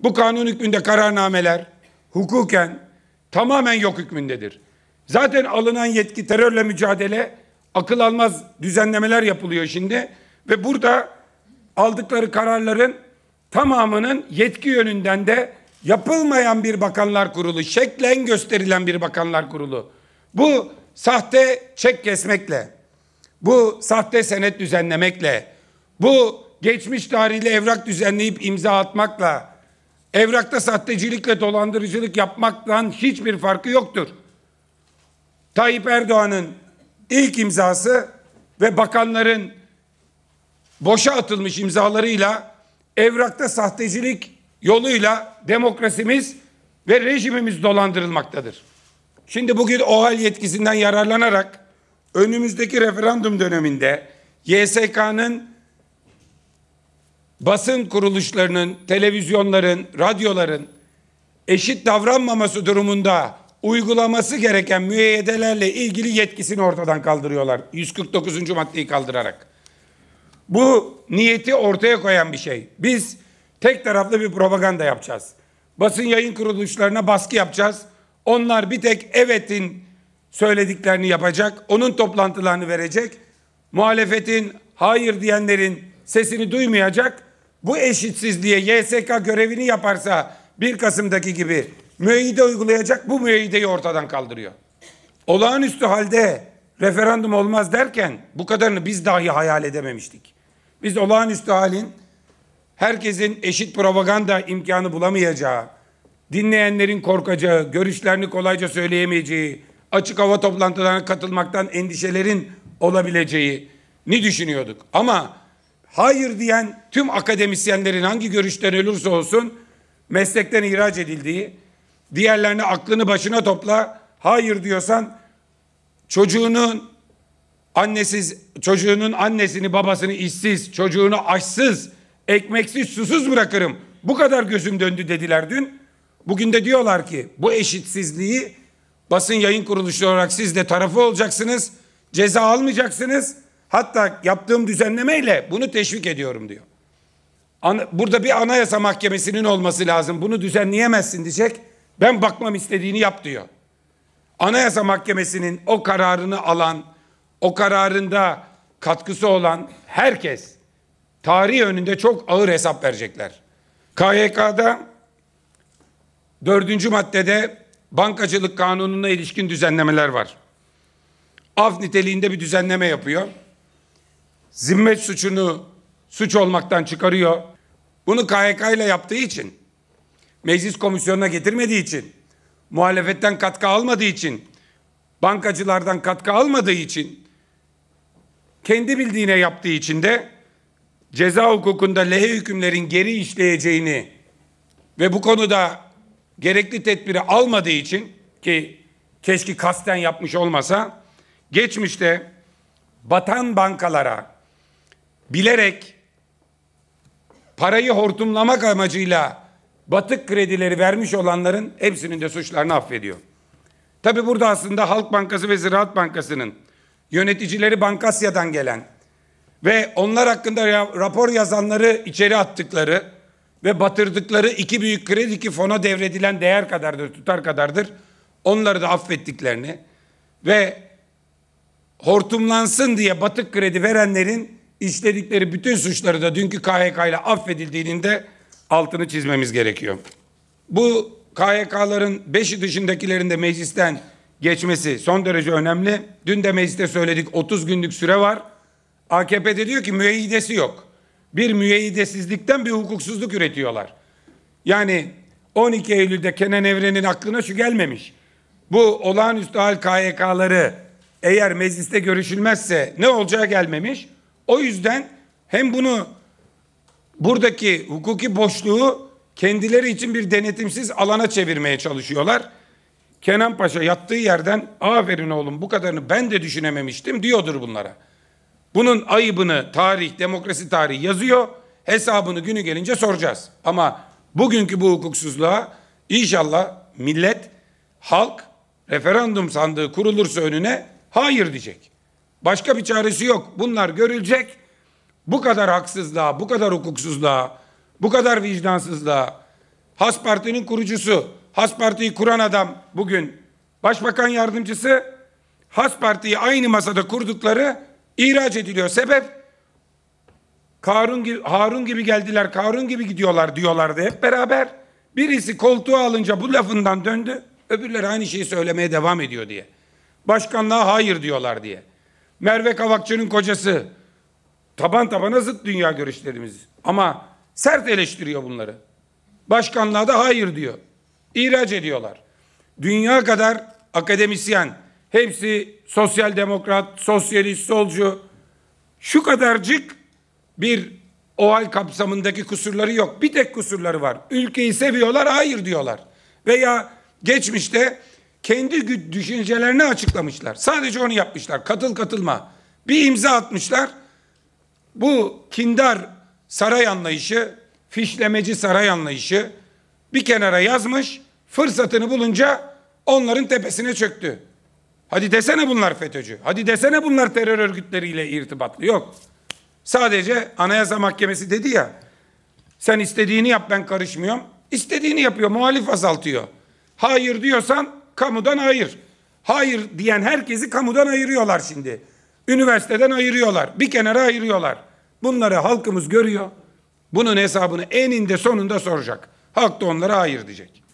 Bu kanun hükmünde kararnameler hukuken tamamen yok hükmündedir. Zaten alınan yetki terörle mücadele akıl almaz düzenlemeler yapılıyor şimdi ve burada aldıkları kararların tamamının yetki yönünden de yapılmayan bir bakanlar kurulu, şeklen gösterilen bir bakanlar kurulu. Bu sahte çek kesmekle, bu sahte senet düzenlemekle, bu geçmiş tarihli evrak düzenleyip imza atmakla, Evrakta sahtecilikle dolandırıcılık yapmaktan hiçbir farkı yoktur. Tayyip Erdoğan'ın ilk imzası ve bakanların boşa atılmış imzalarıyla evrakta sahtecilik yoluyla demokrasimiz ve rejimimiz dolandırılmaktadır. Şimdi bugün OHAL yetkisinden yararlanarak önümüzdeki referandum döneminde YSK'nın basın kuruluşlarının, televizyonların, radyoların eşit davranmaması durumunda uygulaması gereken müeyyedelerle ilgili yetkisini ortadan kaldırıyorlar. 149. maddeyi kaldırarak. Bu niyeti ortaya koyan bir şey. Biz tek taraflı bir propaganda yapacağız. Basın yayın kuruluşlarına baskı yapacağız. Onlar bir tek evetin söylediklerini yapacak. Onun toplantılarını verecek. Muhalefetin hayır diyenlerin sesini duymayacak bu eşitsizliğe YSK görevini yaparsa 1 Kasım'daki gibi müeyyide uygulayacak bu müeyyideyi ortadan kaldırıyor. Olağanüstü halde referandum olmaz derken bu kadarını biz dahi hayal edememiştik. Biz olağanüstü halin herkesin eşit propaganda imkanı bulamayacağı, dinleyenlerin korkacağı, görüşlerini kolayca söyleyemeyeceği, açık hava toplantılarına katılmaktan endişelerin olabileceği ni düşünüyorduk. Ama hayır diyen tüm akademisyenlerin hangi görüşten ölürse olsun meslekten ihraç edildiği, diğerlerine aklını başına topla, hayır diyorsan çocuğunun annesiz, çocuğunun annesini babasını işsiz, çocuğunu açsız, ekmeksiz, susuz bırakırım. Bu kadar gözüm döndü dediler dün. Bugün de diyorlar ki bu eşitsizliği basın yayın kuruluşu olarak siz de tarafı olacaksınız. Ceza almayacaksınız. Hatta yaptığım düzenlemeyle bunu teşvik ediyorum diyor. Burada bir anayasa mahkemesinin olması lazım. Bunu düzenleyemezsin diyecek. Ben bakmam istediğini yap diyor. Anayasa Mahkemesi'nin o kararını alan, o kararında katkısı olan herkes tarih önünde çok ağır hesap verecekler. KYK'da dördüncü maddede bankacılık kanununa ilişkin düzenlemeler var. Af niteliğinde bir düzenleme yapıyor zimmet suçunu suç olmaktan çıkarıyor. Bunu KHK ile yaptığı için, meclis komisyonuna getirmediği için, muhalefetten katkı almadığı için, bankacılardan katkı almadığı için, kendi bildiğine yaptığı için de ceza hukukunda lehe hükümlerin geri işleyeceğini ve bu konuda gerekli tedbiri almadığı için ki keşke kasten yapmış olmasa geçmişte batan bankalara bilerek parayı hortumlamak amacıyla batık kredileri vermiş olanların hepsinin de suçlarını affediyor. Tabi burada aslında Halk Bankası ve Ziraat Bankası'nın yöneticileri Bankasya'dan gelen ve onlar hakkında rapor yazanları içeri attıkları ve batırdıkları iki büyük kredi ki fona devredilen değer kadardır, tutar kadardır. Onları da affettiklerini ve hortumlansın diye batık kredi verenlerin işledikleri bütün suçları da dünkü KHK ile affedildiğinin de altını çizmemiz gerekiyor. Bu KHK'ların beşi dışındakilerin de meclisten geçmesi son derece önemli. Dün de mecliste söyledik 30 günlük süre var. AKP de diyor ki müeyyidesi yok. Bir müeyyidesizlikten bir hukuksuzluk üretiyorlar. Yani 12 Eylül'de Kenan Evren'in aklına şu gelmemiş. Bu olağanüstü hal KYK'ları eğer mecliste görüşülmezse ne olacağı gelmemiş. O yüzden hem bunu buradaki hukuki boşluğu kendileri için bir denetimsiz alana çevirmeye çalışıyorlar. Kenan Paşa yattığı yerden aferin oğlum bu kadarını ben de düşünememiştim diyordur bunlara. Bunun ayıbını tarih, demokrasi tarihi yazıyor. Hesabını günü gelince soracağız. Ama bugünkü bu hukuksuzluğa inşallah millet, halk referandum sandığı kurulursa önüne hayır diyecek. Başka bir çaresi yok. Bunlar görülecek. Bu kadar haksızlığa, bu kadar hukuksuzluğa, bu kadar vicdansızlığa. Has Parti'nin kurucusu, Has Parti'yi kuran adam bugün başbakan yardımcısı, Has Parti'yi aynı masada kurdukları ihraç ediliyor. Sebep Karun gibi, Harun gibi geldiler, Karun gibi gidiyorlar diyorlardı hep beraber. Birisi koltuğu alınca bu lafından döndü, öbürleri aynı şeyi söylemeye devam ediyor diye. Başkanlığa hayır diyorlar diye. Merve Kavakçı'nın kocası. Taban tabana zıt dünya görüşlerimiz. Ama sert eleştiriyor bunları. Başkanlığa da hayır diyor. İhraç ediyorlar. Dünya kadar akademisyen, hepsi sosyal demokrat, sosyalist, solcu. Şu kadarcık bir OAL kapsamındaki kusurları yok. Bir tek kusurları var. Ülkeyi seviyorlar, hayır diyorlar. Veya geçmişte kendi düşüncelerini açıklamışlar. Sadece onu yapmışlar. Katıl katılma. Bir imza atmışlar. Bu kindar saray anlayışı, fişlemeci saray anlayışı bir kenara yazmış. Fırsatını bulunca onların tepesine çöktü. Hadi desene bunlar FETÖ'cü. Hadi desene bunlar terör örgütleriyle irtibatlı. Yok. Sadece Anayasa Mahkemesi dedi ya. Sen istediğini yap ben karışmıyorum. İstediğini yapıyor. Muhalif azaltıyor. Hayır diyorsan Kamudan ayır. Hayır diyen herkesi kamudan ayırıyorlar şimdi. Üniversiteden ayırıyorlar. Bir kenara ayırıyorlar. Bunları halkımız görüyor. Bunun hesabını eninde sonunda soracak. Halk da onlara hayır diyecek.